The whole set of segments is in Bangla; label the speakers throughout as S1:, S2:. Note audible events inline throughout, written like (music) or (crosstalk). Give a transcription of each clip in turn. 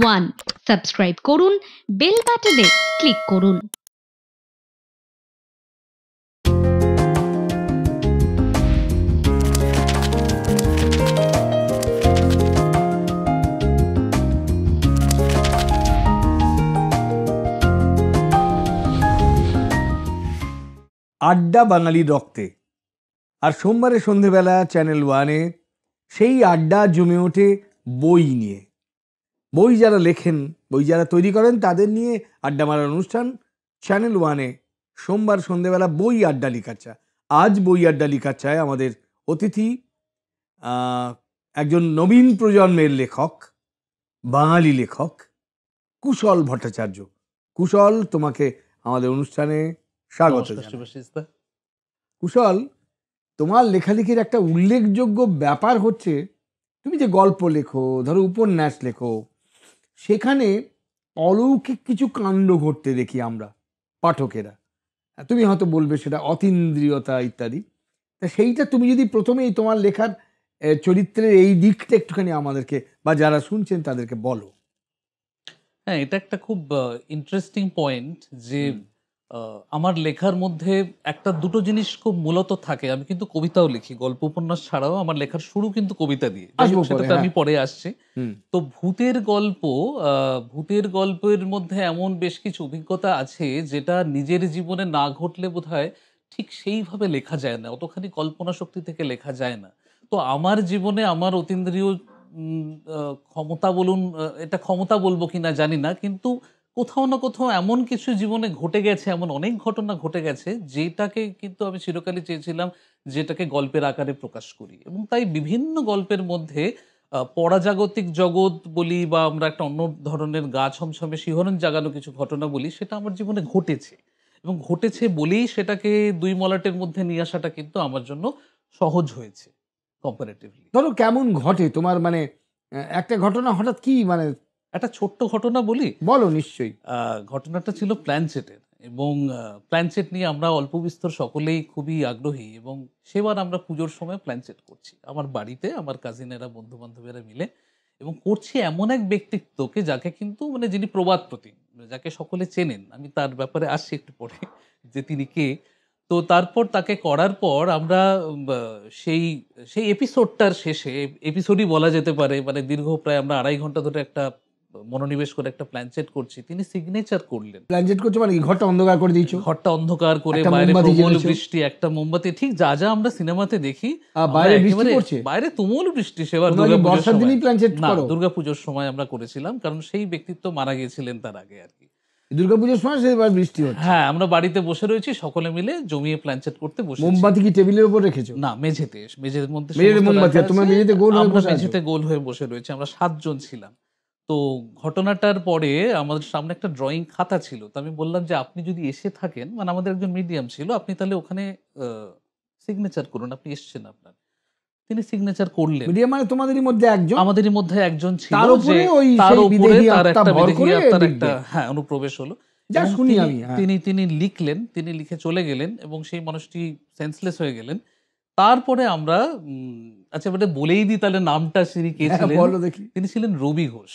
S1: ওয়ান সাবস্ক্রাইব করুন বেল বাটনে ক্লিক করুন আড্ডা বাঙালির রক্তে আর সোমবারে সন্ধেবেলা চ্যানেল ওয়ানে সেই আড্ডা জমে ওঠে বই নিয়ে বই যারা লেখেন বই যারা তৈরি করেন তাদের নিয়ে আড্ডা মারার অনুষ্ঠান চ্যানেল ওয়ানে সোমবার সন্ধেবেলা বই আড্ডা লিখাচ্ছা আজ বই আড্ডা লিখাচ্ছায় আমাদের অতিথি একজন নবীন প্রজন্মের লেখক বাঙালি লেখক কুশল ভট্টাচার্য কুশল তোমাকে আমাদের অনুষ্ঠানে স্বাগত কুশল তোমার লেখালেখির একটা উল্লেখযোগ্য ব্যাপার হচ্ছে তুমি যে গল্প লেখো ধরো উপন্যাস লেখো সেখানে অলৌকিক কিছু কাণ্ড ঘটতে দেখি আমরা পাঠকেরা তুমি হয়তো বলবে সেটা অতীন্দ্রিয়তা ইত্যাদি তা সেইটা তুমি যদি প্রথমেই তোমার লেখার চরিত্রের এই দিকটা একটুখানি আমাদেরকে বা যারা শুনছেন তাদেরকে বলো
S2: হ্যাঁ এটা একটা খুব ইন্টারেস্টিং পয়েন্ট যে আমার লেখার মধ্যে একটা দুটো জিনিস খুব মূলত থাকে আমি কিন্তু কবিতাও লিখি গল্প উপন্যাস ছাড়াও আমার লেখার শুরু কিন্তু কবিতা দিয়ে সেটা আমি হ্যাঁ। পরে আসছি তো ভূতের গল্প ভূতের গল্পের মধ্যে এমন বেশ কিছু অভিজ্ঞতা আছে যেটা নিজের জীবনে না ঘটলে বোধ ঠিক সেইভাবে লেখা যায় না অতখানি কল্পনা শক্তি থেকে লেখা যায় না তো আমার জীবনে আমার অতীন্দ্রিয় ক্ষমতা বলুন এটা ক্ষমতা বলবো কিনা জানি না কিন্তু কোথাও না কোথাও এমন কিছু জীবনে ঘটে গেছে এমন অনেক ঘটনা ঘটে গেছে যেটাকে কিন্তু আমি চিরকালই চেয়েছিলাম যেটাকে গল্পের আকারে প্রকাশ করি এবং তাই বিভিন্ন গল্পের মধ্যে পরাজাগতিক জগৎ বলি বা আমরা একটা অন্য ধরনের গা ছমছমে শিহরণ জাগানো কিছু ঘটনা বলি সেটা আমার জীবনে ঘটেছে এবং ঘটেছে বলেই সেটাকে দুই মলাটের মধ্যে নিয়ে আসাটা কিন্তু আমার জন্য সহজ হয়েছে
S1: কম্পারেটিভলি ধরো কেমন ঘটে তোমার মানে একটা ঘটনা হঠাৎ কি মানে একটা ছোট্ট ঘটনা বলি বলো নিশ্চয়ই ঘটনাটা ছিল প্ল্যানসেটের এবং
S2: প্ল্যানসেট নিয়ে আমরা অল্প বিস্তর সকলেই খুবই আগ্রহী এবং সেবার আমরা পুজোর সময় প্ল্যানসেট করছি আমার বাড়িতে আমার কাজিনেরা বন্ধু বান্ধবেরা মিলে এবং করছি এমন এক ব্যক্তিত্বকে যাকে কিন্তু মানে যিনি প্রবাদ প্রতি যাকে সকলে চেনেন আমি তার ব্যাপারে আসছি একটু পরে যে তিনি কে তো তারপর তাকে করার পর আমরা সেই সেই এপিসোডটার শেষে এপিসোডই বলা যেতে পারে মানে দীর্ঘ প্রায় আমরা আড়াই ঘন্টা ধরে একটা মনোনিবেশ করে একটা সেট করছি তিনি সিগনেচার করলেন
S1: সেট করছে মানে ঘরটা অন্ধকার করে দিয়েছো ঘরটা অন্ধকার করে বাইরে তুমুল বৃষ্টি
S2: একটা মোমবাতি ঠিক যা যা আমরা সিনেমাতে দেখি বাইরে বৃষ্টি করছে বাইরে তুমুল বৃষ্টি সেবার বর্ষার দিনই প্ল্যানচেট না দুর্গাপূজার সময় আমরা করেছিলাম কারণ সেই ব্যক্তিত্ব মারা গিয়েছিলেন তার আগে আর কি
S1: দুর্গাপূজার সময় সেবার বৃষ্টি হচ্ছে হ্যাঁ আমরা
S2: বাড়িতে বসে রয়েছি সকলে মিলে জমিয়ে প্ল্যানচেট করতে বসে মোমবাতি
S1: কি টেবিলের উপর রেখেছো না মেঝেতে
S2: মেঝের মধ্যে মেঝেতে গোল হয়ে মেঝেতে গোল হয়ে বসে রয়েছে আমরা সাতজন ছিলাম তো ঘটনাটার পরে আমাদের সামনে একটা ড্রয়িং খাতা ছিল তো আমি বললাম যে আপনি যদি এসে থাকেন মানে আমাদের একজন মিডিয়াম ছিল আপনি তাহলে ওখানে সিগনেচার করুন আপনি এসছেন আপনার তিনি সিগনেচার করলেন মিডিয়াম মানে তোমাদেরই মধ্যে একজন আমাদেরই মধ্যে একজন ছিল তার উপরে ওই তার উপরে তার একটা বিদেহী আত্মার একটা হ্যাঁ অনুপ্রবেশ হলো যা শুনি আমি হ্যাঁ। তিনি তিনি লিখলেন তিনি লিখে চলে গেলেন এবং সেই মানুষটি সেন্সলেস হয়ে গেলেন তারপরে আমরা আচ্ছা বেটা বলেই দিই তাহলে নামটা তিনি কে হ্যাঁ, ছিলেন বলো দেখি তিনি ছিলেন রবি ঘোষ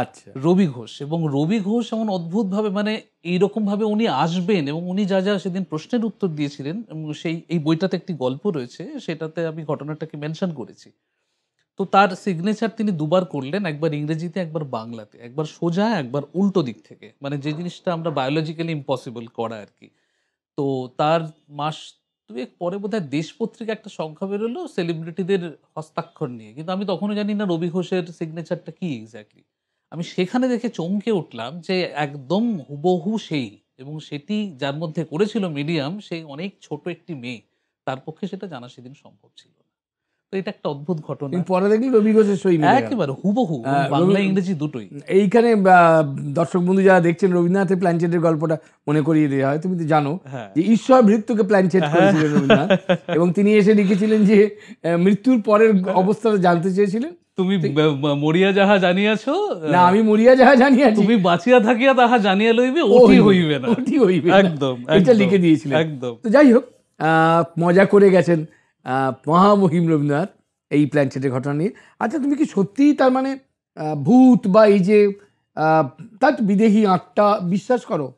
S2: আচ্ছা রবি ঘোষ এবং রবি ঘোষ এমন অদ্ভুতভাবে মানে এইরকম ভাবে উনি আসবেন এবং উনি যা যা সেদিন প্রশ্নের উত্তর দিয়েছিলেন সেই এই বইটাতে একটি গল্প রয়েছে সেটাতে আমি ঘটনাটাকে মেনশন করেছি তো তার সিগনেচার তিনি দুবার করলেন একবার ইংরেজিতে একবার বাংলাতে একবার সোজা একবার উল্টো দিক থেকে মানে যে জিনিসটা আমরা বায়োলজিক্যালি ইম্পসিবল করা আর কি তো তার মাস দুয়েক পরে বোধ হয় দেশ পত্রিকা একটা সংখ্যা বেরোলো সেলিব্রিটিদের হস্তাক্ষর নিয়ে কিন্তু আমি তখনও জানি না রবি ঘোষের সিগনেচারটা কি এক্স্যাক্টলি আমি সেখানে দেখে চমকে উঠলাম যে একদম হুবহু সেই এবং সেটি যার মধ্যে করেছিল মিডিয়াম সেই অনেক ছোট একটি মেয়ে তার পক্ষে সেটা জানা সেদিন সম্ভব ছিল এটা একটা অদ্ভুত
S1: ঘটনা পরে দেখলি রবি ঘোষের একেবারে হুবহু হ্যাঁ, বাংলা ইংরেজি দুটোই এইখানে দর্শক বন্ধু যারা দেখছেন রবীন্দ্রনাথের প্ল্যানচেটের গল্পটা মনে করিয়ে দেওয়া হয় তুমি তো জানো হ্যাঁ। যে ঈশ্বর প্ল্যানচেট হ্যাঁ। করেছিলেন রবীন্দ্রনাথ এবং তিনি এসে লিখেছিলেন যে মৃত্যুর পরের অবস্থাটা জানতে চেয়েছিলেন
S2: তুমি মরিয়া যাহা জানিয়াছ না আমি
S1: মরিয়া যাহা জানিয়াছি তুমি
S2: বাঁচিয়া থাকিয়া তাহা জানিয়া লইবে ওটি হইবে না ওটি হইবে একদম
S1: এটা লিখে দিয়েছিলেন একদম তো যাই হোক মজা করে গেছেন মহামহিম রবীন্দ্রনাথ এই প্ল্যানচেটের ঘটনা নিয়ে আচ্ছা তুমি কি সত্যিই তার মানে ভূত বা এই যে তার বিদেহী আত্মা বিশ্বাস করো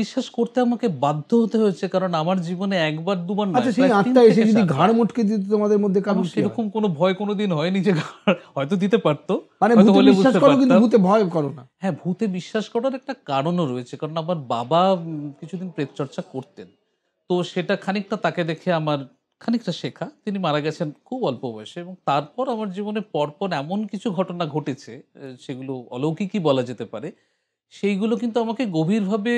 S1: বিশ্বাস করতে আমাকে বাধ্য হতে হয়েছে
S2: কারণ আমার জীবনে একবার
S1: দুবার আচ্ছা, সেই আত্মা এসে যদি ঘাড় মুটকে দিত তোমাদের মধ্যে কারণ সেরকম
S2: কোনো ভয় কোনোদিন হয়নি যে হয়তো দিতে পারতো মানে ভূতে বিশ্বাস করো কিন্তু ভূতে ভয় করো না হ্যাঁ ভূতে বিশ্বাস করার একটা কারণও রয়েছে কারণ আমার বাবা কিছুদিন প্রেত চর্চা করতেন তো সেটা খানিকটা তাকে দেখে আমার খানিকটা শেখা তিনি মারা গেছেন খুব অল্প বয়সে এবং তারপর আমার জীবনে পরপর এমন কিছু ঘটনা ঘটেছে সেগুলো অলৌকিকই বলা যেতে পারে সেইগুলো কিন্তু আমাকে গভীরভাবে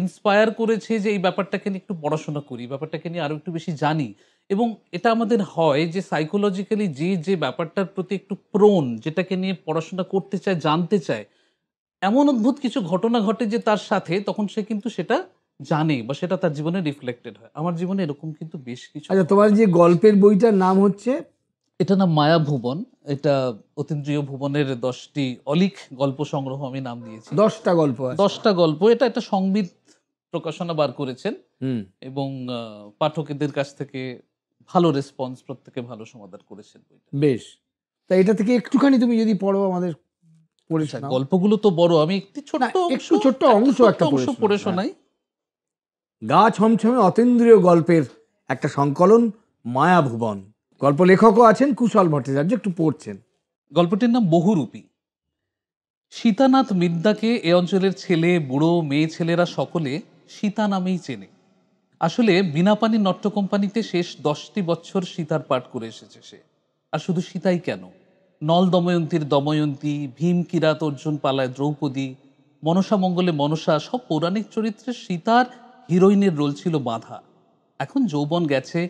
S2: ইন্সপায়ার করেছে যে এই ব্যাপারটাকে নিয়ে একটু পড়াশোনা করি ব্যাপারটাকে নিয়ে আরও একটু বেশি জানি এবং এটা আমাদের হয় যে সাইকোলজিক্যালি যে যে ব্যাপারটার প্রতি একটু প্রোন যেটাকে নিয়ে পড়াশোনা করতে চায় জানতে চায় এমন অদ্ভুত কিছু ঘটনা ঘটে যে তার সাথে তখন সে কিন্তু সেটা জানে বা সেটা তার জীবনে রিফ্লেক্টেড হয় আমার জীবনে এরকম কিন্তু বেশ কিছু
S1: আচ্ছা তোমার যে গল্পের বইটার নাম হচ্ছে এটা না মায়া ভুবন
S2: এটা অতীন্দ্রিয় ভুবনের দশটি অলিক গল্প সংগ্রহ আমি নাম দিয়েছি দশটা গল্প দশটা গল্প এটা একটা সংবিধ প্রকাশনা বার করেছেন এবং পাঠকদের কাছ থেকে ভালো রেসপন্স প্রত্যেকে ভালো সমাধান করেছেন বেশ
S1: তা এটা থেকে একটুখানি তুমি যদি পড়ো আমাদের
S2: আচ্ছা, গল্পগুলো তো বড় আমি একটি
S1: ছোট্ট ছোট্ট অংশ একটা অংশ পড়ে শোনাই গা ছমছমে অতেন্দ্রীয় গল্পের একটা সংকলন মায়াভুবন গল্প লেখকও আছেন কুশল ভট্টাচার্য একটু পড়ছেন গল্পটির নাম বহুরূপী
S2: সীতানাথ মিদ্যাকে এ অঞ্চলের ছেলে বুড়ো মেয়ে ছেলেরা সকলে সীতা নামেই চেনে আসলে বিনাপানি নট্য কোম্পানিতে শেষ দশটি বছর সীতার পাঠ করে এসেছে সে আর শুধু সীতাই কেন নল দময়ন্তীর দময়ন্তী ভীম কিরাত অর্জুন পালায় দ্রৌপদী মনসা মঙ্গলে মনসা সব পৌরাণিক চরিত্রে সীতার হিরোইনের রোল ছিল বাঁধা এখন যৌবন গেছে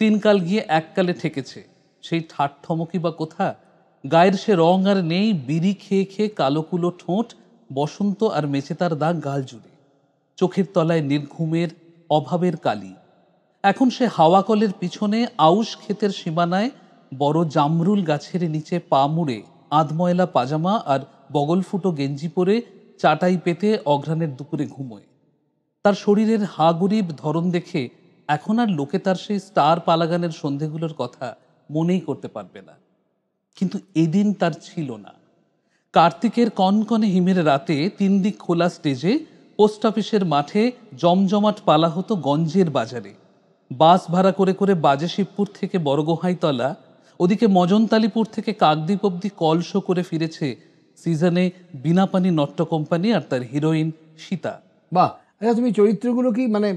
S2: তিনকাল গিয়ে এককালে ঠেকেছে সেই ঠাট্ঠমকি বা কোথা গায়ের সে রং আর নেই বিড়ি খেয়ে খেয়ে কালোকুলো ঠোঁট বসন্ত আর মেচেতার দাগ গাল জুড়ে চোখের তলায় নির্ঘুমের অভাবের কালি এখন সে হাওয়া কলের পিছনে আউশ ক্ষেতের সীমানায় বড় জামরুল গাছের নিচে পা মুড়ে আধময়লা পাজামা আর বগল ফুটো গেঞ্জি পরে চাটাই পেতে অঘ্রাণের দুপুরে ঘুমোয় তার শরীরের হাগুরিব ধরন দেখে এখন আর লোকে তার সেই স্টার পালাগানের সন্ধেগুলোর কথা মনেই করতে পারবে না কিন্তু এদিন তার ছিল না কার্তিকের কনকনে হিমের রাতে তিন দিক খোলা স্টেজে পোস্ট অফিসের মাঠে জমজমাট পালা হতো গঞ্জের বাজারে বাস ভাড়া করে করে বাজে শিবপুর থেকে বড়গোহাইতলা ওদিকে মজনতালিপুর থেকে কাকদ্বীপ অব্দি কলশো করে ফিরেছে সিজনে বিনা পানি নট্য কোম্পানি আর তার হিরোইন সীতা
S1: বাহ আচ্ছা তুমি চরিত্রগুলো কি মানে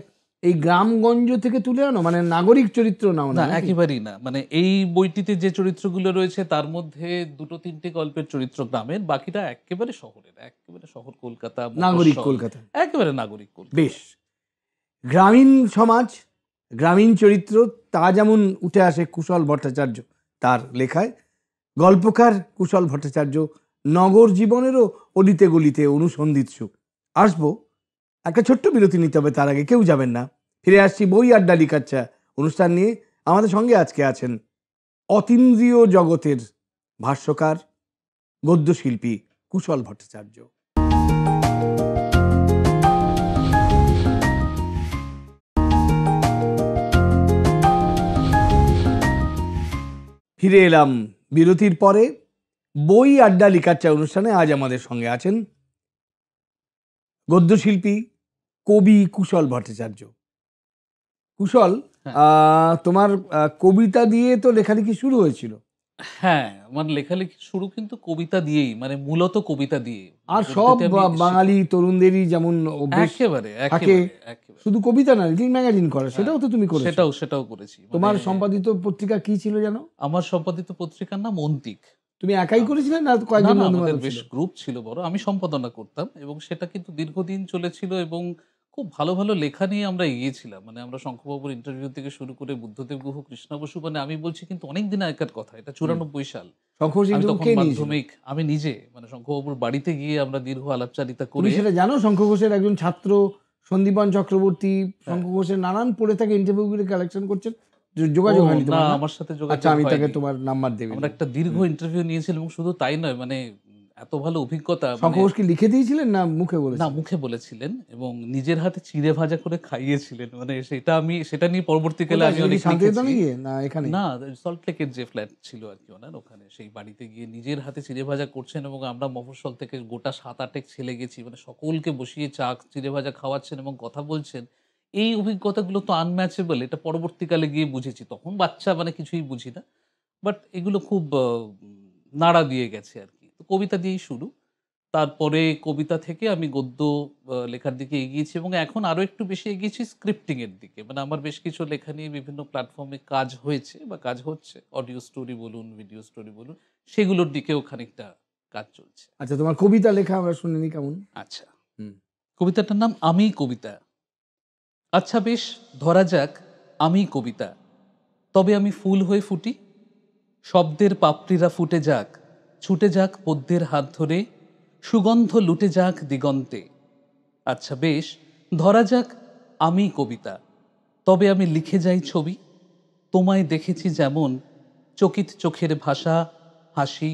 S1: এই গ্রামগঞ্জ থেকে তুলে আনো মানে নাগরিক চরিত্র নাও না একেবারেই
S2: না মানে এই বইটিতে যে চরিত্রগুলো রয়েছে তার মধ্যে দুটো তিনটে গল্পের চরিত্র গ্রামের বাকিটা একেবারে শহরের একেবারে শহর কলকাতা নাগরিক কলকাতা একেবারে নাগরিক কলকাতা বেশ
S1: গ্রামীণ সমাজ গ্রামীণ চরিত্র তা যেমন উঠে আসে কুশল ভট্টাচার্য তার লেখায় গল্পকার কুশল ভট্টাচার্য নগর জীবনেরও অলিতে গলিতে অনুসন্ধিৎসু আসবো একটা ছোট্ট বিরতি নিতে হবে তার আগে কেউ যাবেন না ফিরে আসছি বই আড্ডা লিখাচ্ছা অনুষ্ঠান নিয়ে আমাদের সঙ্গে আজকে আছেন অতীন্দ্রীয় জগতের ভাষ্যকার গদ্যশিল্পী কুশল ভট্টাচার্য ফিরে এলাম বিরতির পরে বই আড্ডা লিকাচ্চা অনুষ্ঠানে আজ আমাদের সঙ্গে আছেন গদ্যশিল্পী কবি কুশল ভট্টাচার্য কুশল হ্যাঁ। তোমার কবিতা দিয়ে তো লেখালেখি শুরু হয়েছিল
S2: হ্যাঁ মানে লেখালেখি শুরু কিন্তু কবিতা দিয়েই মানে মূলত কবিতা দিয়ে
S1: মানে আর সব বাঙালি তরুণদেরই যেমন একেবারে শুধু কবিতা না লিটিল ম্যাগাজিন করে সেটাও তো তুমি করেছো সেটাও
S2: সেটাও করেছি মানে
S1: তোমার সম্পাদিত পত্রিকা কি
S2: ছিল জানো আমার সম্পাদিত পত্রিকার নাম অন্তিক
S1: তুমি একাই করেছিলে না কয়েকজন বেশ
S2: গ্রুপ ছিল বড় আমি সম্পাদনা করতাম এবং সেটা কিন্তু দীর্ঘদিন চলেছিল এবং খুব ভালো ভালো লেখা নিয়ে আমরা এগিয়েছিলাম মানে আমরা শঙ্করবাবুর ইন্টারভিউ থেকে শুরু করে বুদ্ধদেব গুহ কৃষ্ণা বসু মানে আমি বলছি কিন্তু অনেক দিন আগেকার কথা এটা চুরানব্বই সাল মাধ্যমিক আমি নিজে মানে শঙ্করবাবুর বাড়িতে গিয়ে আমরা দীর্ঘ আলাপচারিতা করি সেটা
S1: জানো শঙ্খ ঘোষের একজন ছাত্র সন্দীপন চক্রবর্তী হ্যাঁ। শঙ্খ ঘোষের নানান পড়ে থাকে ইন্টারভিউ গুলি কালেকশন করছেন যোগাযোগ হয়নি আমার সাথে যোগাযোগ আচ্ছা, আমি তাকে তোমার নাম্বার দেবো আমরা একটা
S2: দীর্ঘ ইন্টারভিউ নিয়েছিলাম এবং শুধু তাই নয় মানে এত ভালো অভিজ্ঞতা মানে কি
S1: লিখে দিয়েছিলেন না মুখে বলে না
S2: মুখে বলেছিলেন এবং নিজের হাতে চিড়ে ভাজা করে খাইয়েছিলেন মানে সেটা আমি সেটা নিয়ে পরবর্তীকালে আমি অনেক না এখানে না সল্টলেকের যে ফ্ল্যাট ছিল আর কি ওনার ওখানে সেই বাড়িতে গিয়ে নিজের হাতে চিড়ে ভাজা করছেন এবং আমরা মফস্বল থেকে গোটা সাত আটেক ছেলে গেছি মানে সকলকে বসিয়ে চা চিড়ে ভাজা খাওয়াচ্ছেন এবং কথা বলছেন এই অভিজ্ঞতাগুলো তো আনম্যাচেবল এটা পরবর্তীকালে গিয়ে বুঝেছি তখন বাচ্চা মানে কিছুই বুঝি না বাট এগুলো খুব নাড়া দিয়ে গেছে আর কি কবিতা দিয়েই শুরু তারপরে কবিতা থেকে আমি গদ্য লেখার দিকে এগিয়েছি এবং এখন আরও একটু বেশি এগিয়েছি স্ক্রিপ্টিংয়ের দিকে মানে আমার বেশ কিছু লেখা নিয়ে বিভিন্ন প্ল্যাটফর্মে কাজ হয়েছে বা কাজ হচ্ছে অডিও স্টোরি বলুন ভিডিও স্টোরি বলুন সেগুলোর দিকেও খানিকটা কাজ চলছে
S1: আচ্ছা তোমার কবিতা লেখা আমরা শুনিনি কেমন আচ্ছা হুম কবিতাটার নাম আমি কবিতা
S2: আচ্ছা বেশ ধরা যাক আমি কবিতা তবে আমি ফুল হয়ে ফুটি শব্দের পাপড়িরা ফুটে যাক ছুটে যাক পদ্মের হাত ধরে সুগন্ধ লুটে যাক দিগন্তে আচ্ছা বেশ ধরা যাক আমি কবিতা তবে আমি লিখে যাই ছবি তোমায় দেখেছি যেমন চকিত চোখের ভাষা হাসি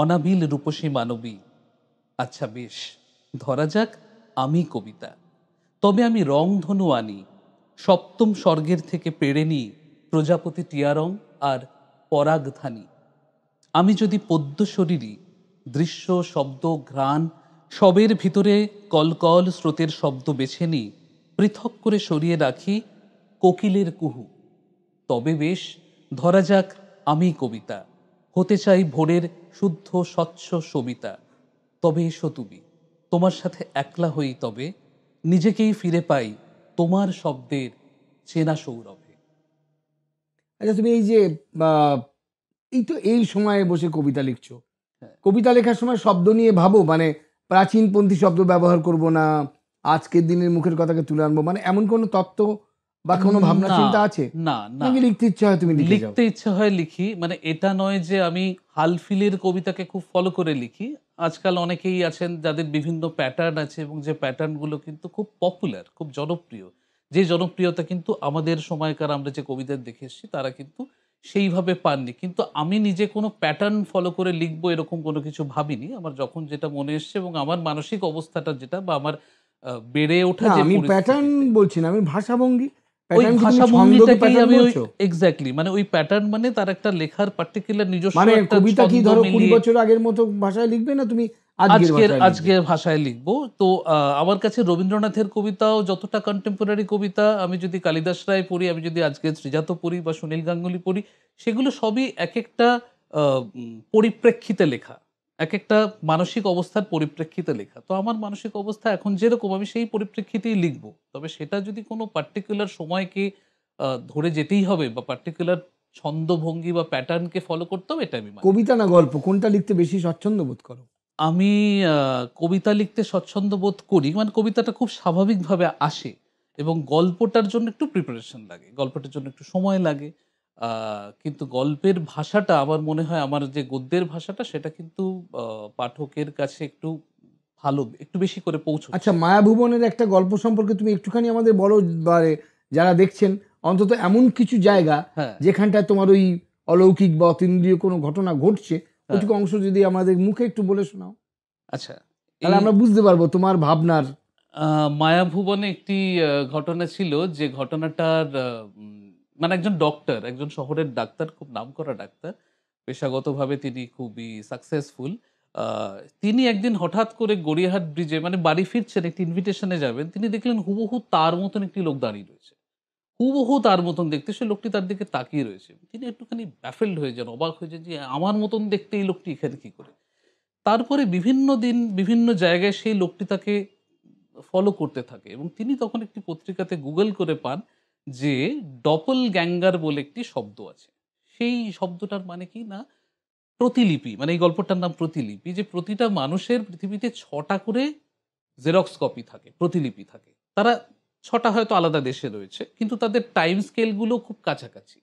S2: অনাবিল রূপসী মানবী আচ্ছা বেশ ধরা যাক আমি কবিতা তবে আমি রং ধনু আনি সপ্তম স্বর্গের থেকে পেড়ে নিই প্রজাপতি টিয়ারং আর পরাগধানী আমি যদি পদ্য শরীরই দৃশ্য শব্দ ঘ্রাণ সবের ভিতরে কলকল স্রোতের শব্দ বেছে নিই পৃথক করে সরিয়ে রাখি কোকিলের কুহু তবে বেশ ধরা যাক আমি কবিতা হতে চাই ভোরের শুদ্ধ স্বচ্ছ সবিতা তবে এসো তুমি তোমার সাথে একলা হই তবে নিজেকেই ফিরে পাই
S1: তোমার শব্দের চেনা সৌরভে আচ্ছা তুমি এই যে এই তো এই সময়ে বসে কবিতা লিখছ হ্যাঁ। কবিতা লেখার সময় শব্দ নিয়ে ভাবো মানে প্রাচীনপন্থী শব্দ ব্যবহার করব না আজকের দিনের মুখের কথাকে তুলে আনবো মানে এমন কোনো তত্ত্ব বা কোনো ভাবনা চিন্তা আছে না না লিখতে ইচ্ছা হয় তুমি লিখতে
S2: ইচ্ছা হয় লিখি মানে এটা নয় যে আমি হালফিলের কবিতাকে খুব ফলো করে লিখি আজকাল অনেকেই আছেন যাদের বিভিন্ন প্যাটার্ন আছে এবং যে প্যাটার্নগুলো কিন্তু খুব পপুলার খুব জনপ্রিয় যে জনপ্রিয়তা কিন্তু আমাদের সময়কার আমরা যে কবিতা দেখে এসছি তারা কিন্তু সেইভাবে পাননি কিন্তু আমি নিজে কোনো প্যাটার্ন ফলো করে লিখবো এরকম কোনো কিছু ভাবিনি আমার যখন যেটা মনে এসছে এবং আমার মানসিক অবস্থাটা যেটা বা আমার বেড়ে ওঠা আমি
S1: প্যাটার্ন বলছি না আমি ভাষাভঙ্গি ওই ভাষাভঙ্গিটাকেই আমি ওই
S2: এক্স্যাক্টলি মানে ওই প্যাটার্ন মানে তার একটা লেখার পার্টিকুলার নিজস্ব মানে একটা কবিতা কি ধরো কুড়ি বছর
S1: আগের মতো ভাষায় লিখবে না তুমি আজকের আজকের
S2: ভাষায় লিখবো তো আমার কাছে রবীন্দ্রনাথের কবিতাও যতটা কন্টেম্পোরারি কবিতা আমি যদি কালিদাস রায় পড়ি আমি যদি আজকে শ্রীজাত পড়ি বা সুনীল গাঙ্গুলি পড়ি সেগুলো সবই এক একটা পরিপ্রেক্ষিতে লেখা এক একটা মানসিক অবস্থার পরিপ্রেক্ষিতে লেখা তো আমার মানসিক অবস্থা এখন যেরকম আমি সেই পরিপ্রেক্ষিতেই লিখব তবে সেটা যদি কোনো পার্টিকুলার সময়কে ধরে যেতেই হবে বা পার্টিকুলার ছন্দভঙ্গি বা প্যাটার্নকে ফলো করতে হবে এটা আমি
S1: কবিতা না গল্প কোনটা লিখতে বেশি স্বচ্ছন্দ বোধ করো
S2: আমি কবিতা লিখতে স্বচ্ছন্দ বোধ করি মানে কবিতাটা খুব স্বাভাবিকভাবে আসে এবং গল্পটার জন্য একটু প্রিপারেশন লাগে গল্পটার জন্য একটু সময় লাগে কিন্তু গল্পের ভাষাটা আমার মনে হয় আমার যে গদ্যের ভাষাটা সেটা কিন্তু পাঠকের কাছে একটু
S1: ভালো একটু বেশি করে পৌঁছো আচ্ছা মায়াভুবনের একটা গল্প সম্পর্কে তুমি একটুখানি আমাদের বড় যারা দেখছেন অন্তত এমন কিছু জায়গা হ্যাঁ। যেখানটায় তোমার ওই অলৌকিক বা অতীন্দ্রীয় কোনো ঘটনা ঘটছে ওইটুকু হ্যাঁ। অংশ যদি আমাদের মুখে একটু বলে শোনাও আচ্ছা তাহলে আমরা বুঝতে পারবো তোমার ভাবনার
S2: মায়া ভুবনে একটি ঘটনা ছিল যে ঘটনাটার মানে একজন ডক্টর একজন শহরের ডাক্তার খুব নাম করা ডাক্তার পেশাগতভাবে তিনি খুবই সাকসেসফুল তিনি একদিন হঠাৎ করে গড়িয়াহাট ব্রিজে মানে বাড়ি ফিরছেন একটি ইনভিটেশনে যাবেন তিনি দেখলেন হুবহু তার মতন একটি লোক দাঁড়িয়ে রয়েছে হুবহু তার মতন দেখতে সে লোকটি তার দিকে তাকিয়ে রয়েছে তিনি একটুখানি ব্যাফেল্ড হয়ে যান অবাক হয়ে যান যে আমার মতন দেখতে এই লোকটি এখানে কী করে তারপরে বিভিন্ন দিন বিভিন্ন জায়গায় সেই লোকটি তাকে ফলো করতে থাকে এবং তিনি তখন একটি পত্রিকাতে গুগল করে পান যে ডপল গ্যাঙ্গার বলে একটি শব্দ আছে সেই শব্দটার মানে কি না প্রতিলিপি মানে এই গল্পটার নাম প্রতিলিপি যে প্রতিটা মানুষের পৃথিবীতে ছটা করে জেরক্স কপি থাকে প্রতিলিপি থাকে তারা ছটা হয়তো আলাদা দেশে রয়েছে কিন্তু তাদের টাইম স্কেলগুলো খুব কাছাকাছি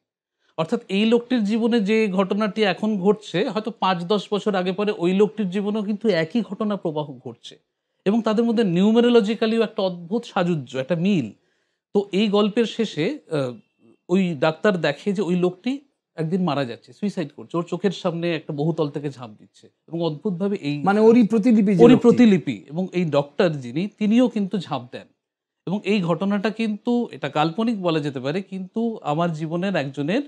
S2: অর্থাৎ এই লোকটির জীবনে যে ঘটনাটি এখন ঘটছে হয়তো পাঁচ দশ বছর আগে পরে ওই লোকটির জীবনেও কিন্তু একই ঘটনা প্রবাহ ঘটছে এবং তাদের মধ্যে নিউমেরোলজিক্যালিও একটা অদ্ভুত সাজুজ্য একটা মিল তো এই গল্পের শেষে ওই ডাক্তার দেখে যে ওই লোকটি একদিন মারা যাচ্ছে সুইসাইড করছে ওর চোখের সামনে একটা বহুতল থেকে ঝাঁপ দিচ্ছে এবং অদ্ভুতভাবে এই
S1: মানে ওরই প্রতিলিপি ওরই প্রতিলিপি
S2: এবং এই ডক্টর যিনি তিনিও কিন্তু ঝাঁপ দেন এবং এই ঘটনাটা কিন্তু এটা কাল্পনিক বলা যেতে পারে কিন্তু আমার জীবনের একজনের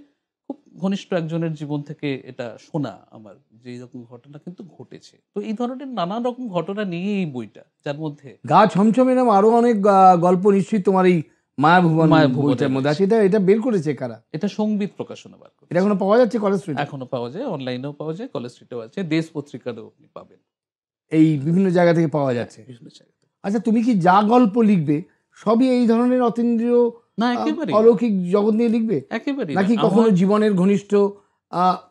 S2: খুব ঘনিষ্ঠ একজনের জীবন থেকে এটা শোনা আমার যে রকম ঘটনা কিন্তু ঘটেছে তো এই ধরনের নানা রকম ঘটনা নিয়ে এই বইটা যার মধ্যে
S1: গা ছমছমে নাম আরো অনেক গল্প নিশ্চয়ই তোমার এই মায়া ভুবন মায়া ভুবনের মধ্যে আছে এটা এটা বের করেছে কারা এটা সংবিত প্রকাশনা বার এটা এখনো পাওয়া যাচ্ছে
S2: কলেজ স্ট্রিট এখনো পাওয়া যায় অনলাইনেও পাওয়া যায় কলেজ স্ট্রিটেও আছে দেশ পত্রিকাতেও আপনি পাবেন
S1: এই বিভিন্ন জায়গা থেকে পাওয়া যাচ্ছে আচ্ছা তুমি কি যা গল্প লিখবে সবই এই ধরনের অতীন্দ্রিয় না একেবারে অলৌকিক জগৎ নিয়ে লিখবে একেবারে নাকি কখনো জীবনের ঘনিষ্ঠ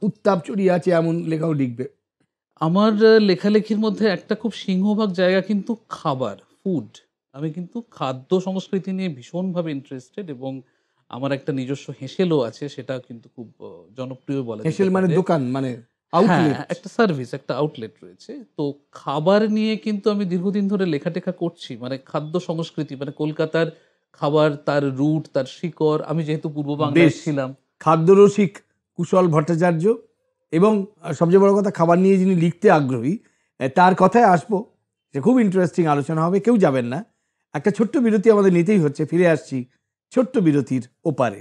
S1: উত্তাপ চড়িয়ে আছে এমন লেখাও লিখবে
S2: আমার লেখালেখির মধ্যে একটা খুব সিংহভাগ জায়গা কিন্তু খাবার ফুড আমি কিন্তু খাদ্য সংস্কৃতি নিয়ে ভীষণভাবে ইন্টারেস্টেড এবং আমার একটা নিজস্ব হেসেলও আছে সেটা কিন্তু খুব জনপ্রিয় বলে হেসেল মানে দোকান
S1: মানে আউটলেট হ্যাঁ,
S2: একটা সার্ভিস একটা আউটলেট রয়েছে তো খাবার নিয়ে কিন্তু আমি দীর্ঘদিন ধরে লেখাটেখা করছি মানে খাদ্য সংস্কৃতি মানে কলকাতার খাবার তার রুট তার শিকড় আমি যেহেতু পূর্ব বাংলায় ছিলাম
S1: খাদ্যরসিক কুশল ভট্টাচার্য এবং সবচেয়ে বড় কথা খাবার নিয়ে যিনি লিখতে আগ্রহী তার কথায় আসবো যে খুব ইন্টারেস্টিং আলোচনা হবে কেউ যাবেন না একটা ছোট্ট বিরতি আমাদের নিতেই হচ্ছে ফিরে আসছি ছোট্ট বিরতির ওপারে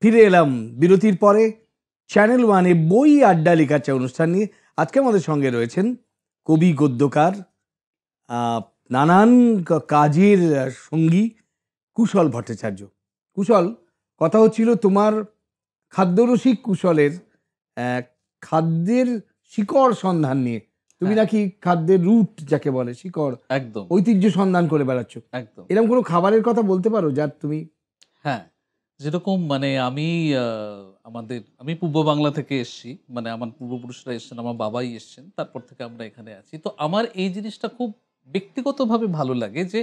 S1: ফিরে এলাম বিরতির পরে চ্যানেল ওয়ানে বই আড্ডা লেখাচ্ছে অনুষ্ঠান নিয়ে আজকে আমাদের সঙ্গে রয়েছেন কবি গদ্যকার নানান কাজের সঙ্গী কুশল ভট্টাচার্য কুশল কথা হচ্ছিল তোমার খাদ্যরসিক কুশলের খাদ্যের শিকড় সন্ধান নিয়ে তুমি হ্যাঁ। নাকি খাদ্যের রুট যাকে বলে শিকড় একদম ঐতিহ্য সন্ধান করে বেড়াচ্ছ একদম এরকম কোনো খাবারের কথা বলতে পারো যার তুমি হ্যাঁ
S2: যেরকম মানে আমি আমাদের আমি পূর্ব বাংলা থেকে এসছি মানে আমার পূর্বপুরুষরা এসছেন আমার বাবাই এসছেন তারপর থেকে আমরা এখানে আছি তো আমার এই জিনিসটা খুব ব্যক্তিগতভাবে ভালো লাগে যে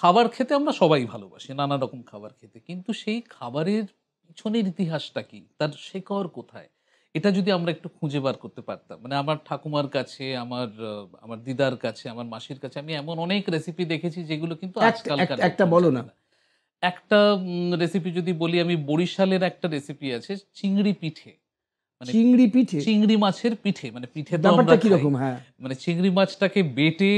S2: খাবার খেতে আমরা সবাই ভালোবাসি নানা রকম খাবার খেতে কিন্তু সেই খাবারের পিছনের ইতিহাসটা কি তার শেকর কোথায় এটা যদি আমরা একটু খুঁজে বার করতে পারতাম মানে আমার ঠাকুমার কাছে আমার আমার দিদার কাছে আমার মাসির কাছে আমি এমন অনেক রেসিপি দেখেছি যেগুলো কিন্তু আজকাল একটা বলো না একটা রেসিপি যদি বলি আমি বরিশালের একটা রেসিপি আছে চিংড়ি পিঠে
S1: মানে চিংড়ি পিঠে চিংড়ি
S2: মাছের পিঠে মানে পিঠে ব্যাপারটা হ্যাঁ। মানে চিংড়ি মাছটাকে বেটে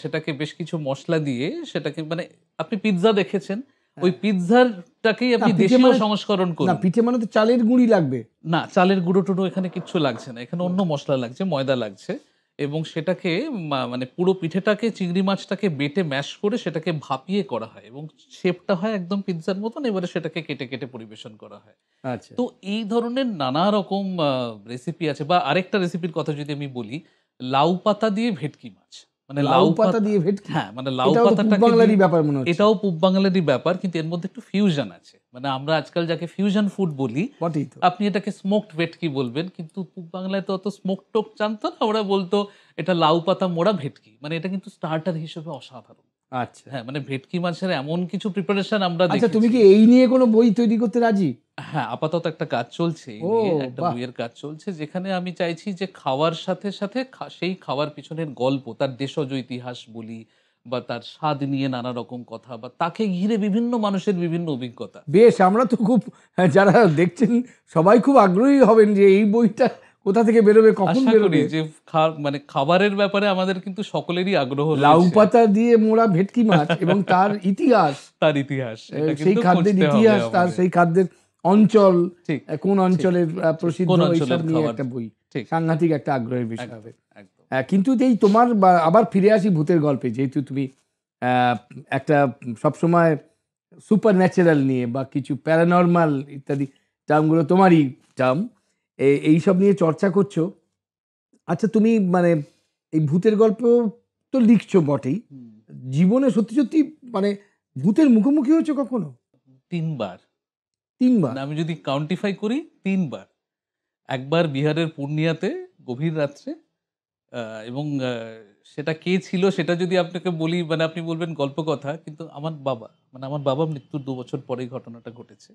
S2: সেটাকে বেশ কিছু মশলা দিয়ে সেটাকে মানে আপনি পিৎজা দেখেছেন হ্যাঁ। ওই পিৎজারটাকেই আপনি দেশীয় মানে- সংস্করণ করুন
S1: পিঠে মানে তো চালের গুঁড়ি লাগবে
S2: না চালের গুঁড়ো টুড়ো এখানে কিচ্ছু লাগছে না এখানে অন্য মশলা লাগছে ময়দা লাগছে এবং সেটাকে মানে পুরো পিঠেটাকে চিংড়ি মাছটাকে বেটে ম্যাশ করে সেটাকে ভাপিয়ে করা হয় এবং শেপটা হয় একদম পিৎজার মতন এবারে সেটাকে কেটে কেটে পরিবেশন করা হয় আচ্ছা তো এই ধরনের নানা রকম রেসিপি আছে বা আরেকটা রেসিপির কথা যদি আমি বলি লাউ পাতা দিয়ে ভেটকি মাছ মানে লাউ পাতা
S1: দিয়ে ভেটকি হ্যাঁ
S2: মানে লাউ পাতাটা বাঙালিরই ব্যাপার মনে হচ্ছে এটাও পূব বাংলারই ব্যাপার কিন্তু এর মধ্যে একটু ফিউশন আছে মানে আমরা আজকাল যাকে ফিউশন ফুড বলি আপনি এটাকে স্মোকড ভেটকি বলবেন কিন্তু পূব বাংলায় তো অত স্মোক টোক জানতো না ওরা বলতো এটা লাউ পাতা মোড়া ভেটকি মানে এটা কিন্তু স্টার্টার হিসেবে অসাধারণ আচ্ছা হ্যাঁ মানে ভেটকি মাছের এমন কিছু প্রিপারেশন আমরা আচ্ছা তুমি
S1: কি এই নিয়ে কোনো বই তৈরি করতে রাজি
S2: হ্যাঁ আপাতত একটা কাজ চলছে একটা বইয়ের কাজ চলছে যেখানে আমি চাইছি যে খাওয়ার সাথে সাথে সেই খাওয়ার পিছনের গল্প তার দেশজ ইতিহাস বলি বা তার স্বাদ নিয়ে নানা রকম কথা বা তাকে ঘিরে বিভিন্ন মানুষের বিভিন্ন অভিজ্ঞতা
S1: বেশ আমরা তো খুব হ্যাঁ, যারা দেখছেন সবাই খুব আগ্রহী হবেন যে এই বইটা কোথা থেকে বেরোবে কখন বেরোবে যে
S2: মানে খাবারের ব্যাপারে আমাদের কিন্তু সকলেরই আগ্রহ লাউ পাতা
S1: দিয়ে মোড়া ভেটকি মাছ এবং তার (laughs) ইতিহাস তার ইতিহাস সেই খাদ্যের ইতিহাস তার সেই খাদ্যের অঞ্চল কোন অঞ্চলের প্রসিদ্ধ এইসব নিয়ে একটা বই সাংঘাতিক একটা আগ্রহের বিষয় হবে কিন্তু এই তোমার আবার ফিরে আসি ভূতের গল্পে যেহেতু তুমি একটা সবসময় সুপার ন্যাচারাল নিয়ে বা কিছু প্যারানর্মাল ইত্যাদি টার্মগুলো তোমারই টার্ম এই সব নিয়ে চর্চা করছো আচ্ছা তুমি মানে এই ভূতের গল্প তো লিখছো বটেই জীবনে সত্যি সত্যি মানে ভূতের মুখোমুখি হয়েছে কখনো
S2: তিনবার তিনবার মানে আমি যদি কাউন্টিফাই করি তিনবার একবার বিহারের পূর্ণিয়াতে গভীর রাত্রে এবং সেটা কে ছিল সেটা যদি আপনাকে বলি মানে আপনি বলবেন গল্প কথা কিন্তু আমার বাবা মানে আমার বাবা মৃত্যুর দু বছর পরেই ঘটনাটা ঘটেছে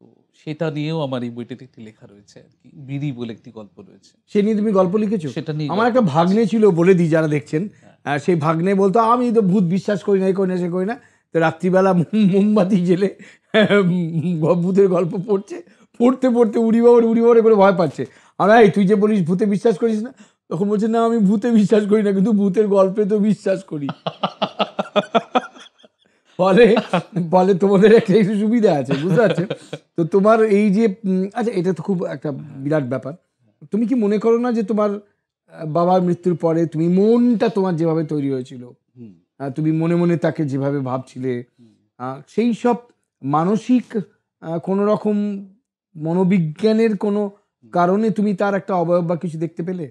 S2: তো সেটা নিয়েও আমার এই বইটাতে একটি লেখা রয়েছে আর কি বিধি বলে একটি গল্প রয়েছে
S1: সে নিয়ে তুমি গল্প লিখেছো সেটা নিয়ে আমার একটা ভাগ্নে ছিল বলে দিই যারা দেখছেন হ্যাঁ। সেই ভাগ্নে বলতো আমি তো ভূত বিশ্বাস করি না করি না সে করি না তো রাত্রিবেলা মোমবাতি জেলে ভূতের গল্প পড়ছে পড়তে পড়তে উড়ি বাবার উড়ি বাবারে করে ভয় পাচ্ছে আর এই তুই যে বলিস ভূতে বিশ্বাস করিস না তখন বলছে না আমি ভূতে বিশ্বাস করি না কিন্তু ভূতের গল্পে তো বিশ্বাস করি (laughs) বলে বলে তোমাদের একটা একটু সুবিধা আছে বুঝতে পারছো তো তোমার এই যে আচ্ছা এটা তো খুব একটা বিরাট ব্যাপার তুমি কি মনে করো না যে তোমার বাবার মৃত্যুর পরে তুমি মনটা তোমার যেভাবে তৈরি হয়েছিল তুমি মনে মনে তাকে যেভাবে ভাবছিলে সেই সব মানসিক কোনো রকম মনোবিজ্ঞানের কোনো কারণে তুমি তার একটা অবয়ব বা কিছু দেখতে পেলে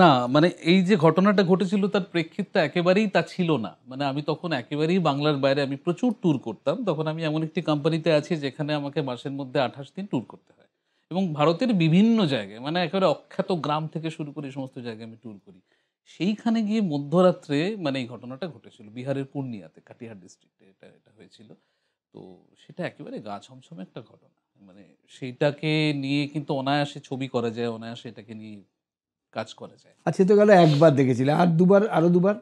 S2: না মানে এই যে ঘটনাটা ঘটেছিল তার প্রেক্ষিতটা একেবারেই তা ছিল না মানে আমি তখন একেবারেই বাংলার বাইরে আমি প্রচুর ট্যুর করতাম তখন আমি এমন একটি কোম্পানিতে আছি যেখানে আমাকে মাসের মধ্যে আঠাশ দিন ট্যুর করতে হয় এবং ভারতের বিভিন্ন জায়গায় মানে একেবারে অখ্যাত গ্রাম থেকে শুরু করে সমস্ত জায়গায় আমি ট্যুর করি সেইখানে গিয়ে মধ্যরাত্রে মানে এই ঘটনাটা ঘটেছিল বিহারের পূর্ণিয়াতে কাটিহার ডিস্ট্রিক্টে এটা এটা হয়েছিল তো সেটা একেবারে গা ছমছমে একটা ঘটনা মানে সেইটাকে নিয়ে কিন্তু অনায়াসে ছবি করা যায় অনায়াসে এটাকে নিয়ে কাজ করা যায়
S1: আচ্ছা তো গেল একবার দেখেছিলে আর দুবার আরো দুবার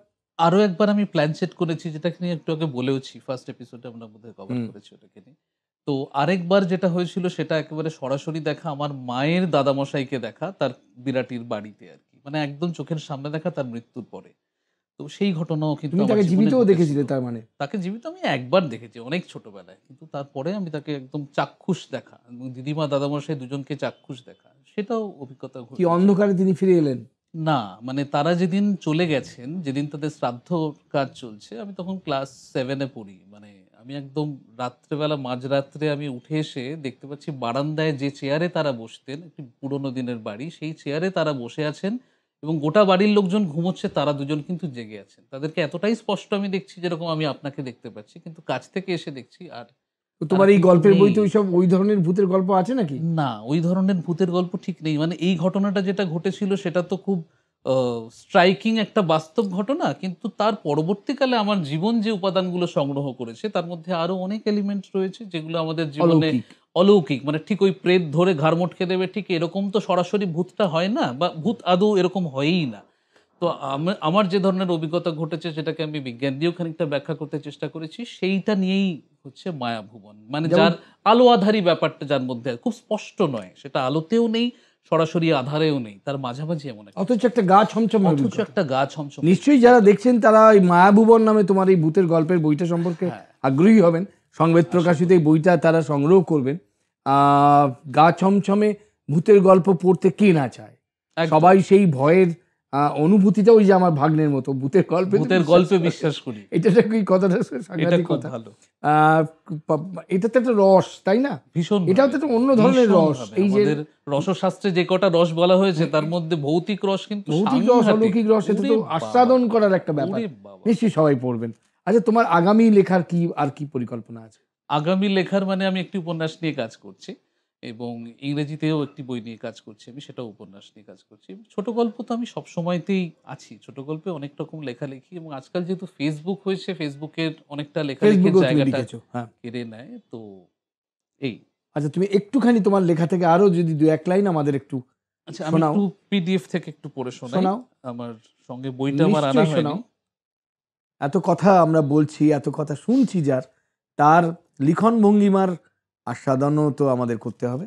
S1: আরো একবার আমি
S2: প্ল্যান সেট করেছি যেটাকে নিয়ে একটু আগে বলেওছি ফার্স্ট এপিসোডে আমরা বোধহয় কভার করেছি ওটাকে নিয়ে তো আরেকবার যেটা হয়েছিল সেটা একেবারে সরাসরি দেখা আমার মায়ের দাদামশাইকে দেখা তার বিরাটির বাড়িতে আর কি মানে একদম চোখের সামনে দেখা তার মৃত্যুর পরে তো সেই ঘটনাও কিন্তু তাকে জীবিতও
S1: দেখেছিলে তার মানে
S2: তাকে জীবিত আমি একবার দেখেছি অনেক ছোটবেলায় কিন্তু তারপরে আমি তাকে একদম চাক্ষুষ দেখা দিদিমা দাদামশাই দুজনকে চাক্ষুষ দেখা সেটাও অভিজ্ঞতা কি
S1: অন্ধকারে তিনি ফিরে এলেন
S2: না মানে তারা যেদিন চলে গেছেন যেদিন তাদের শ্রাদ্ধ কাজ চলছে আমি তখন ক্লাস সেভেনে পড়ি মানে আমি একদম রাত্রেবেলা মাঝরাত্রে আমি উঠে এসে দেখতে পাচ্ছি বারান্দায় যে চেয়ারে তারা বসতেন একটি পুরনো দিনের বাড়ি সেই চেয়ারে তারা বসে আছেন এবং গোটা বাড়ির লোকজন ঘুমোচ্ছে তারা দুজন কিন্তু জেগে আছেন তাদেরকে এতটাই স্পষ্ট আমি দেখছি যেরকম আমি আপনাকে দেখতে পাচ্ছি কিন্তু কাছ থেকে এসে দেখছি আর
S1: তোমার এই গল্পের বইতে
S2: সব ওই ধরনের ভূতের গল্প আছে নাকি না ওই ধরনের ভূতের গল্প ঠিক নেই মানে এই ঘটনাটা যেটা ঘটেছিল সেটা তো খুব স্ট্রাইকিং একটা বাস্তব ঘটনা কিন্তু তার পরবর্তীকালে আমার জীবন যে উপাদানগুলো সংগ্রহ করেছে তার মধ্যে আরো অনেক এলিমেন্ট রয়েছে যেগুলো আমাদের জীবনে অলৌকিক মানে ঠিক ওই প্রেত ধরে ঘাড় মটকে দেবে ঠিক এরকম তো সরাসরি ভূতটা হয় না বা ভূত আদৌ এরকম হয়ই না তো আমার যে ধরনের অভিজ্ঞতা ঘটেছে সেটাকে আমি বিজ্ঞান দিয়েও খানিকটা ব্যাখ্যা করতে চেষ্টা করেছি সেইটা নিয়েই হচ্ছে মায়া ভুবন মানে যার আলো আধারী ব্যাপারটা যার মধ্যে খুব স্পষ্ট নয় সেটা আলোতেও নেই সরাসরি আধারেও নেই তার মাঝামাঝি এমন
S1: অথচ একটা গা হমছম অথচ একটা গা ছমছম নিশ্চয়ই যারা দেখছেন তারা মায়া মায়াভুবন নামে তোমার এই ভূতের গল্পের বইটা সম্পর্কে হ্যাঁ। আগ্রহী হবেন সংবেদ প্রকাশিত এই বইটা তারা সংগ্রহ করবেন গা ছমছমে ভূতের গল্প পড়তে কে না চায় সবাই সেই ভয়ের অনুভূতিটা ওই যে আমার ভাগ্নের মতো ভূতের গল্পে ভূতের গল্পে
S2: বিশ্বাস করি এটা
S1: কথাটা সাংঘাতিক কথা এটা তো একটা রস তাই না ভীষণ এটাও তো একটা অন্য ধরনের রস এই যে
S2: রসশাস্ত্রে যে কটা রস বলা হয়েছে তার মধ্যে ভৌতিক রস কিন্তু ভৌতিক রস অলৌকিক রস এটা তো আস্বাদন
S1: করার একটা ব্যাপার নিশ্চয়ই সবাই পড়বেন আচ্ছা তোমার আগামী লেখার কি আর কি পরিকল্পনা আছে
S2: আগামী লেখার মানে আমি একটি উপন্যাস নিয়ে কাজ করছি এবং ইংরেজিতেও একটি বই নিয়ে কাজ করছি আমি সেটাও উপন্যাস নিয়ে কাজ করছি ছোট গল্প তো আমি সব সময়তেই আছি ছোট গল্পে অনেক রকম লেখি এবং আজকাল যেহেতু ফেসবুক হয়েছে ফেসবুকের অনেকটা লেখা জায়গাটা হ্যাঁ। কেড়ে নেয় তো এই
S1: আচ্ছা তুমি একটুখানি তোমার লেখা থেকে আরো যদি দু এক লাইন আমাদের একটু আচ্ছা আমি একটু
S2: পিডিএফ থেকে একটু পড়ে শোনাও আমার সঙ্গে বইটা আমার আনা হয়নি
S1: এত কথা আমরা বলছি এত কথা শুনছি যার তার লিখন ভঙ্গিমার আস্বাদনও তো আমাদের করতে হবে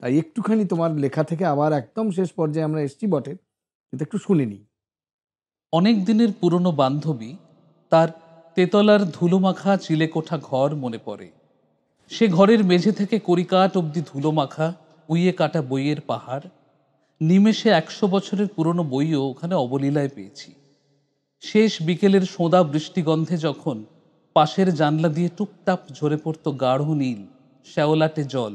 S1: তাই একটুখানি তোমার লেখা থেকে আবার একদম শেষ পর্যায়ে আমরা এসছি বটে কিন্তু একটু শুনে নিই
S2: অনেক দিনের পুরনো বান্ধবী তার তেতলার ধুলোমাখা চিলেকোঠা ঘর মনে পড়ে সে ঘরের মেঝে থেকে করিকাট অবধি ধুলোমাখা উইয়ে কাটা বইয়ের পাহাড় নিমেষে একশো বছরের পুরনো বইও ওখানে অবলীলায় পেয়েছি শেষ বিকেলের সোঁদা বৃষ্টিগন্ধে যখন পাশের জানলা দিয়ে টুপটাপ ঝরে পড়ত গাঢ় নীল শ্যাওলাটে জল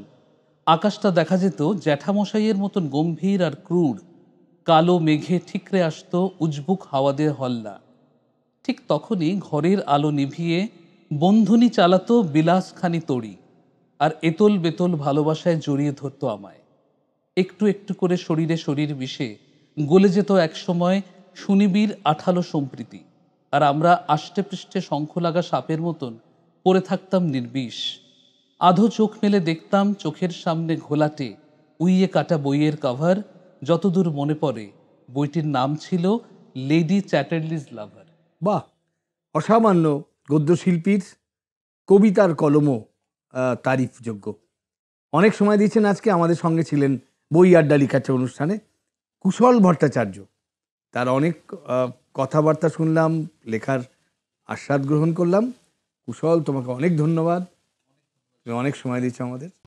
S2: আকাশটা দেখা যেত জ্যাঠামশাইয়ের মতন গম্ভীর আর ক্রূর কালো মেঘে ঠিকরে আসত উজবুক হাওয়াদের হল্লা ঠিক তখনই ঘরের আলো নিভিয়ে বন্ধুনি চালাতো বিলাসখানি তড়ি আর এতল বেতল ভালোবাসায় জড়িয়ে ধরতো আমায় একটু একটু করে শরীরে শরীর মিশে গলে যেত একসময় সুনিবিড় আঠালো সম্প্রীতি আর আমরা আষ্টে পৃষ্ঠে শঙ্খ লাগা সাপের মতন পড়ে থাকতাম নির্বিষ আধো চোখ মেলে দেখতাম চোখের সামনে ঘোলাটে উইয়ে কাটা বইয়ের কাভার যতদূর
S1: মনে পড়ে বইটির
S2: নাম ছিল লেডি চ্যাটার্লিজ লাভার
S1: বাহ অসামান্য গদ্যশিল্পীর কবিতার কলমও তারিফযোগ্য অনেক সময় দিয়েছেন আজকে আমাদের সঙ্গে ছিলেন বই আড্ডা লিখাচ্ছে অনুষ্ঠানে কুশল ভট্টাচার্য তার অনেক কথাবার্তা শুনলাম লেখার আস্বাদ গ্রহণ করলাম কুশল তোমাকে অনেক ধন্যবাদ তুমি অনেক সময় দিচ্ছ আমাদের